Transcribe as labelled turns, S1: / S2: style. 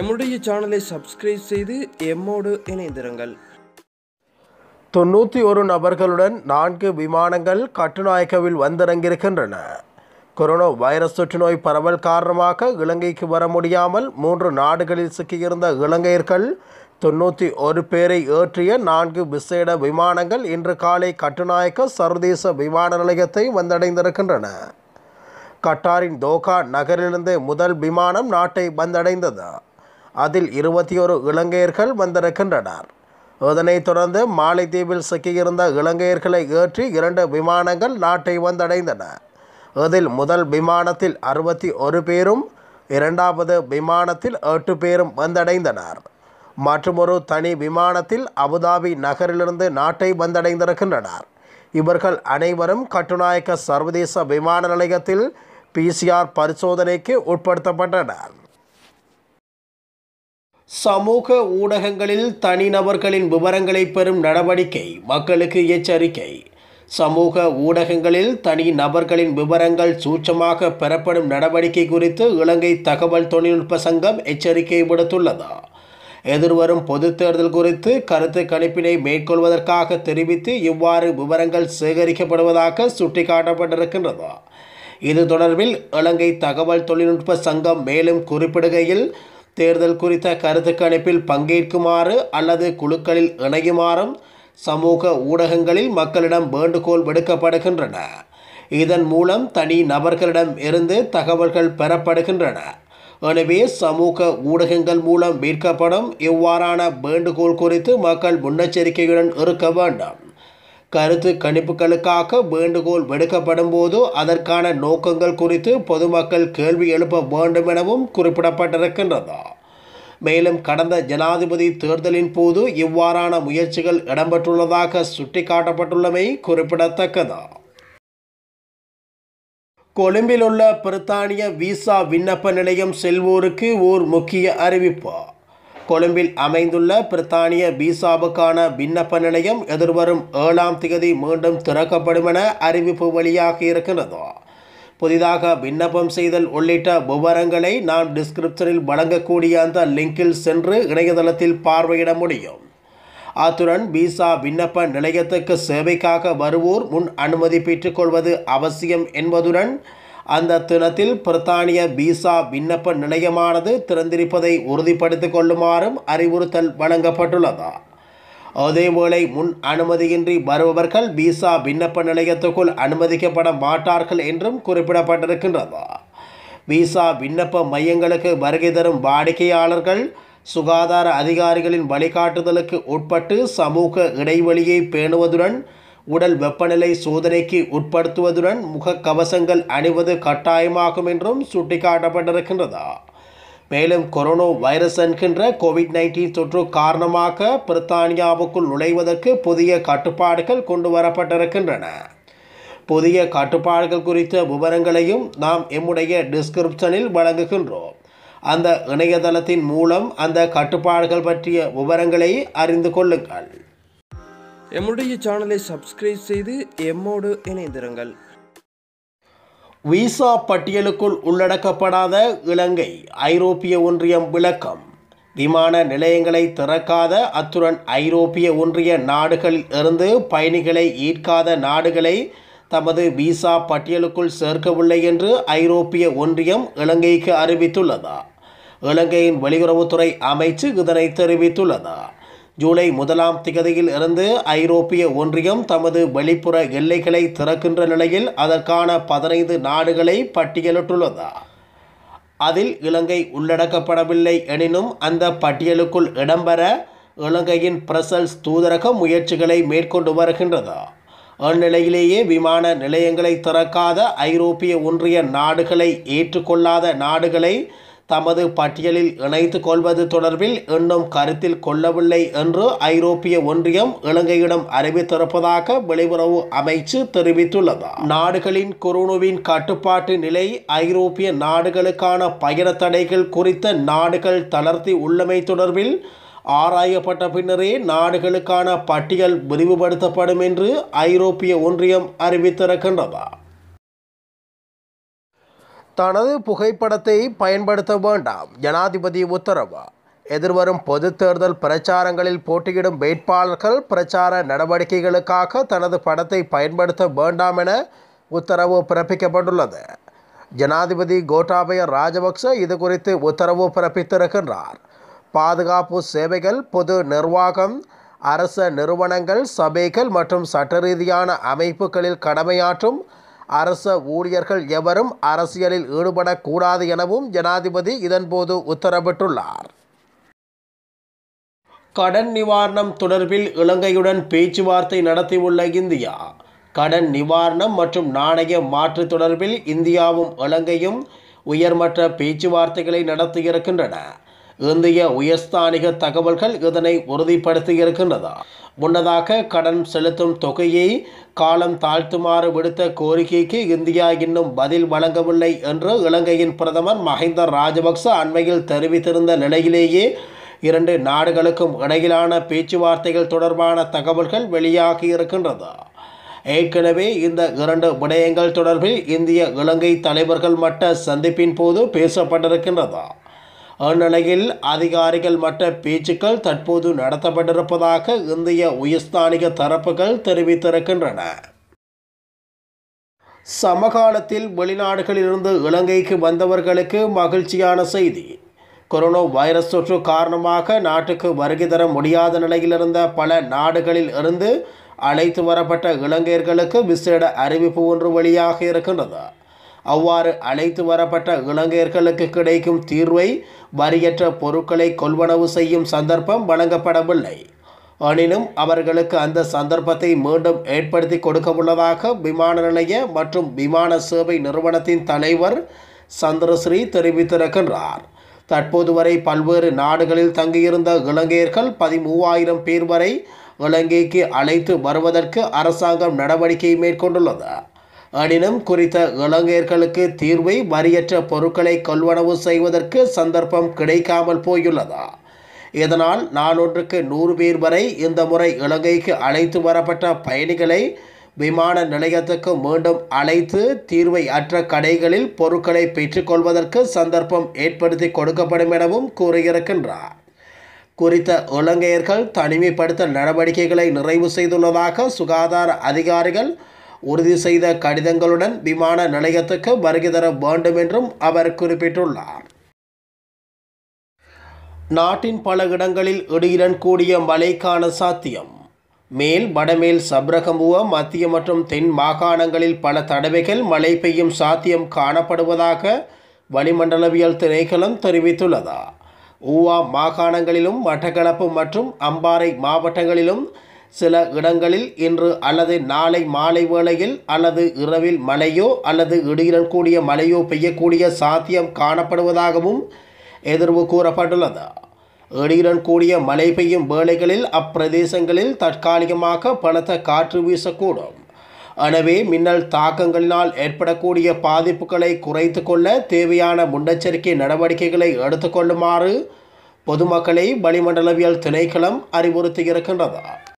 S1: எம்முடைய சேனலை சப்ஸ்கிரைப் செய்து எம்மோடு இணைந்திருங்கள் தொண்ணூற்றி ஒரு நபர்களுடன் நான்கு விமானங்கள் கட்டுநாயக்கவில் வந்திறங்கியிருக்கின்றன கொரோனா வைரஸ் தொற்றுநோய் பரவல் காரணமாக இலங்கைக்கு வர முடியாமல் மூன்று நாடுகளில் சிக்கியிருந்த இலங்கையர்கள் தொண்ணூற்றி ஒரு பேரை ஏற்றிய நான்கு விசேட விமானங்கள் இன்று காலை கட்டுநாயக்க சர்வதேச விமான நிலையத்தை வந்தடைந்திருக்கின்றன கட்டாரின் தோகா நகரிலிருந்து முதல் விமானம் நாட்டை வந்தடைந்தது அதில் இருபத்தி ஒரு இலங்கையர்கள் வந்திருக்கின்றனர் இதனைத் தொடர்ந்து மாலைத்தீவில் சிக்கியிருந்த இலங்கையர்களை ஏற்றி இரண்டு விமானங்கள் நாட்டை வந்தடைந்தன அதில் முதல் விமானத்தில் அறுபத்தி ஒரு பேரும் இரண்டாவது விமானத்தில் எட்டு பேரும் வந்தடைந்தனர் மற்றொரு தனி விமானத்தில் அபுதாபி நகரிலிருந்து நாட்டை வந்தடைந்திருக்கின்றனர் இவர்கள் அனைவரும் கட்டுநாயக்க சர்வதேச விமான நிலையத்தில் பிசிஆர் பரிசோதனைக்கு உட்படுத்தப்பட்டனர் சமூக ஊடகங்களில் தனிநபர்களின் விவரங்களை பெறும் நடவடிக்கை மக்களுக்கு எச்சரிக்கை சமூக ஊடகங்களில் தனி நபர்களின் விவரங்கள் சூட்சமாக பெறப்படும் நடவடிக்கை குறித்து இலங்கை தகவல் தொழில்நுட்ப சங்கம் எச்சரிக்கை விடுத்துள்ளது எதிர்வரும் பொது தேர்தல் குறித்து கருத்து கணிப்பினை மேற்கொள்வதற்காக தெரிவித்து இவ்வாறு விவரங்கள் சேகரிக்கப்படுவதாக சுட்டிக்காட்டப்பட்டிருக்கின்றது இது தொடர்பில் இலங்கை தகவல் தொழில்நுட்ப சங்கம் மேலும் குறிப்பிடுகையில் தேர்தல் குறித்த கருத்து கணிப்பில் பங்கேற்குமாறு அல்லது குழுக்களில் இணையுமாறும் சமூக ஊடகங்களில் மக்களிடம் வேண்டுகோள் விடுக்கப்படுகின்றன இதன் மூலம் தனி நபர்களிடம் இருந்து தகவல்கள் பெறப்படுகின்றன எனவே சமூக ஊடகங்கள் மூலம் மீட்கப்படும் இவ்வாறான வேண்டுகோள் குறித்து மக்கள் முன்னெச்சரிக்கையுடன் இருக்க வேண்டும் கருத்து கணிப்புகளுக்காக வேண்டுகோள் விடுக்கப்படும் போது அதற்கான நோக்கங்கள் குறித்து பொதுமக்கள் கேள்வி எழுப்ப வேண்டும் எனவும் குறிப்பிடப்பட்டிருக்கின்றது மேலும் கடந்த ஜனாதிபதி தேர்தலின் போது இவ்வாறான முயற்சிகள் இடம்பெற்றுள்ளதாக சுட்டிக்காட்டப்பட்டுள்ளமை குறிப்பிடத்தக்கது கொழும்பிலுள்ள பிரித்தானிய விசா விண்ணப்ப நிலையம் செல்வோருக்கு ஓர் முக்கிய அறிவிப்பு கொழும்பில் அமைந்துள்ள பிரித்தானிய விசாவுக்கான விண்ணப்ப நிலையம் எதிர்வரும் ஏழாம் தேதி மீண்டும் திறக்கப்படும் என அறிவிப்பு வெளியாகியிருக்கிறது புதிதாக விண்ணப்பம் செய்தல் உள்ளிட்ட விவரங்களை நாம் டிஸ்கிரிப்ஷனில் வழங்கக்கூடிய அந்த லிங்கில் சென்று இணையதளத்தில் பார்வையிட முடியும் அத்துடன் விசா விண்ணப்ப நிலையத்துக்கு சேவைக்காக வருவோர் முன் அனுமதி பெற்றுக்கொள்வது அவசியம் என்பதுடன் அந்த தினத்தில் பிரித்தானிய விசா விண்ணப்ப நிலையமானது திறந்திருப்பதை உறுதிப்படுத்திக் கொள்ளுமாறும் அறிவுறுத்தல் வழங்கப்பட்டுள்ளது அதேவேளை முன் அனுமதியின்றி வருபவர்கள் விசா விண்ணப்ப நிலையத்துக்குள் அனுமதிக்கப்பட மாட்டார்கள் என்றும் குறிப்பிடப்பட்டிருக்கின்றது விசா விண்ணப்ப மையங்களுக்கு வருகை தரும் வாடிக்கையாளர்கள் சுகாதார அதிகாரிகளின் வழிகாட்டுதலுக்கு உட்பட்டு சமூக இடைவெளியை பேணுவதுடன் உடல் வெப்பநிலை சோதனைக்கு உட்படுத்துவதுடன் முகக்கவசங்கள் அணிவது கட்டாயமாகும் என்றும் சுட்டிக்காட்டப்பட்டிருக்கின்றது மேலும் கொரோனா வைரஸ் என்கின்ற கோவிட் நைன்டீன் தொற்று காரணமாக பிரித்தானியாவுக்குள் நுழைவதற்கு புதிய கட்டுப்பாடுகள் கொண்டு வரப்பட்டிருக்கின்றன புதிய கட்டுப்பாடுகள் குறித்த விவரங்களையும் நாம் எம்முடைய டிஸ்கிரிப்ஷனில் வழங்குகின்றோம் அந்த இணையதளத்தின் மூலம் அந்த கட்டுப்பாடுகள் பற்றிய விவரங்களை அறிந்து கொள்ளுங்கள் எம்முடைய சேனலை சப்ஸ்கிரைப் செய்து எம்மோடு இணைந்திருங்கள் விசா பட்டியலுக்குள் உள்ளடக்கப்படாத இலங்கை ஐரோப்பிய ஒன்றியம் விளக்கம் விமான நிலையங்களை திறக்காத அத்துடன் ஐரோப்பிய ஒன்றிய நாடுகளில் இருந்து பயணிகளை ஈர்க்காத நாடுகளை தமது விசா பட்டியலுக்குள் சேர்க்கவில்லை என்று ஐரோப்பிய ஒன்றியம் இலங்கைக்கு அறிவித்துள்ளதா இலங்கையின் வெளியுறவுத்துறை அமைச்சு இதனை தெரிவித்துள்ளதா ஜூலை முதலாம் திகதியில் இருந்து ஐரோப்பிய ஒன்றியம் தமது வெளிப்புற எல்லைகளை திறக்கின்ற நிலையில் அதற்கான பதினைந்து நாடுகளை பட்டியலிட்டுள்ளது அதில் இலங்கை உள்ளடக்கப்படவில்லை எனினும் அந்த பட்டியலுக்குள் இடம்பெற இலங்கையின் பிரசல்ஸ் தூதரகம் முயற்சிகளை மேற்கொண்டு வருகின்றது அந்நிலையிலேயே விமான நிலையங்களை திறக்காத ஐரோப்பிய ஒன்றிய நாடுகளை ஏற்றுக்கொள்ளாத நாடுகளை தமது பட்டியலில் இணைத்துக் கொள்வது தொடர்பில் இன்னும் கருத்தில் கொள்ளவில்லை என்று ஐரோப்பிய ஒன்றியம் இலங்கையிடம் அறிவித்திருப்பதாக வெளியுறவு அமைச்சு தெரிவித்துள்ளது நாடுகளின் குருணுவின் கட்டுப்பாட்டு நிலை ஐரோப்பிய நாடுகளுக்கான பயண தடைகள் குறித்த நாடுகள் தளர்த்தி உள்ளமை தொடர்பில் ஆராயப்பட்ட பின்னரே நாடுகளுக்கான பட்டியல் விரிவுபடுத்தப்படும் என்று ஐரோப்பிய ஒன்றியம் அறிவித்திருக்கின்றது தனது புகைப்படத்தை பயன்படுத்த வேண்டாம் ஜனாதிபதி உத்தரவு எதிர்வரும் பொது தேர்தல் பிரச்சாரங்களில் போட்டியிடும் வேட்பாளர்கள் பிரச்சார நடவடிக்கைகளுக்காக தனது படத்தை பயன்படுத்த வேண்டாம் என உத்தரவு பிறப்பிக்கப்பட்டுள்ளது ஜனாதிபதி கோட்டாபய ராஜபக்ச இது குறித்து உத்தரவு பிறப்பித்திருக்கின்றார் பாதுகாப்பு சேவைகள் பொது நிர்வாகம் அரச நிறுவனங்கள் சபைகள் மற்றும் சட்ட ரீதியான அமைப்புகளில் கடமையாற்றும் அரச ஊழியர்கள் எவரும் அரசியலில் ஈடுபடக்கூடாது எனவும் ஜனாதிபதி இதன்போது உத்தரவிட்டுள்ளார் கடன் நிவாரணம் தொடர்பில் இலங்கையுடன் பேச்சுவார்த்தை நடத்தியுள்ள இந்தியா கடன் நிவாரணம் மற்றும் நாணய மாற்று தொடர்பில் இந்தியாவும் இலங்கையும் உயர்மட்ட பேச்சுவார்த்தைகளை நடத்தியிருக்கின்றன இந்திய உயர்ஸ்தானிக தகவல்கள் இதனை உறுதிப்படுத்தியிருக்கின்றது முன்னதாக கடன் செலுத்தும் தொகையை காலம் தாழ்த்துமாறு விடுத்த கோரிக்கைக்கு இந்தியா இன்னும் பதில் வழங்கவில்லை என்று இலங்கையின் பிரதமர் மஹிந்த ராஜபக்ச அண்மையில் தெரிவித்திருந்த நிலையிலேயே இரண்டு நாடுகளுக்கும் இடையிலான பேச்சுவார்த்தைகள் தொடர்பான தகவல்கள் வெளியாகி இருக்கின்றது ஏற்கனவே இந்த இரண்டு விடயங்கள் தொடர்பில் இந்திய இலங்கை தலைவர்கள் மட்ட சந்திப்பின் போது பேசப்பட்டிருக்கின்றதா அந்நிலையில் அதிகாரிகள் மற்ற பேச்சுக்கள் தற்போது நடத்தப்பட்டிருப்பதாக இந்திய உயர்ஸ்தானிக தரப்புகள் தெரிவித்திருக்கின்றன சமகாலத்தில் வெளிநாடுகளிலிருந்து இலங்கைக்கு வந்தவர்களுக்கு மகிழ்ச்சியான செய்தி கொரோனா வைரஸ் தொற்று காரணமாக நாட்டுக்கு வருகை தர முடியாத நிலையில் இருந்த பல நாடுகளில் இருந்து அழைத்து வரப்பட்ட இலங்கையர்களுக்கு விசேட அறிவிப்பு ஒன்று வழியாக இருக்கின்றது அவ்வாறு அழைத்து வரப்பட்ட இளைஞர்களுக்கு கிடைக்கும் தீர்வை வரியற்ற பொருட்களை கொள்வனவு செய்யும் சந்தர்ப்பம் வழங்கப்படவில்லை எனினும் அவர்களுக்கு அந்த சந்தர்ப்பத்தை மீண்டும் ஏற்படுத்தி கொடுக்க உள்ளதாக விமான நிலைய மற்றும் விமான சேவை நிறுவனத்தின் தலைவர் சந்திரஸ்ரீ தெரிவித்திருக்கின்றார் தற்போது வரை பல்வேறு நாடுகளில் தங்கியிருந்த இளைஞர்கள் பதிமூவாயிரம் பேர் வரை இலங்கைக்கு அழைத்து வருவதற்கு அரசாங்கம் நடவடிக்கை மேற்கொண்டுள்ளது எனினும் குறித்த இலங்கையர்களுக்கு தீர்வை வரியற்ற பொருட்களை கொள்வனவு செய்வதற்கு சந்தர்ப்பம் கிடைக்காமல் போயுள்ளதா இதனால் நானொன்றுக்கு நூறு பேர் வரை இந்த முறை இலங்கைக்கு அழைத்து வரப்பட்ட பயணிகளை விமான நிலையத்துக்கு மீண்டும் அழைத்து தீர்வை அற்ற கடைகளில் பொருட்களை பெற்றுக்கொள்வதற்கு சந்தர்ப்பம் ஏற்படுத்தி கொடுக்கப்படும் எனவும் கூறியிருக்கின்றார் குறித்த இலங்கையர்கள் தனிமைப்படுத்த நடவடிக்கைகளை நிறைவு செய்துள்ளதாக சுகாதார அதிகாரிகள் உறுதி செய்த கடிதங்களுடன் விமான நிலையத்துக்கு வருகை தர வேண்டும் என்றும் அவர் குறிப்பிட்டுள்ளார் நாட்டின் பல இடங்களில் இடியுடன் கூடிய மழைக்கான சாத்தியம் மேல் வடமேல் சப்ரகமுவ மத்திய மற்றும் தென் மாகாணங்களில் பல தடவைகள் மழை பெய்யும் சாத்தியம் காணப்படுவதாக வளிமண்டலவியல் திணைக்களம் தெரிவித்துள்ளதா ஊவா மாகாணங்களிலும் மட்டக்களப்பு மற்றும் அம்பாறை மாவட்டங்களிலும் சில இடங்களில் இன்று அல்லது நாளை மாலை வேளையில் அல்லது இரவில் மழையோ அல்லது இடியுடன் கூடிய மழையோ பெய்யக்கூடிய சாத்தியம் காணப்படுவதாகவும் எதிர்வு கூறப்பட்டுள்ளது இடியுடன் கூடிய மழை பெய்யும் வேளைகளில் அப்பிரதேசங்களில் தற்காலிகமாக பலத்த காற்று வீசக்கூடும் எனவே மின்னல் தாக்கங்களினால் ஏற்படக்கூடிய பாதிப்புகளை குறைத்து கொள்ள தேவையான முன்னெச்சரிக்கை நடவடிக்கைகளை எடுத்துக்கொள்ளுமாறு பொதுமக்களை வளிமண்டலவியல் திணைக்களம் அறிவுறுத்தியிருக்கின்றது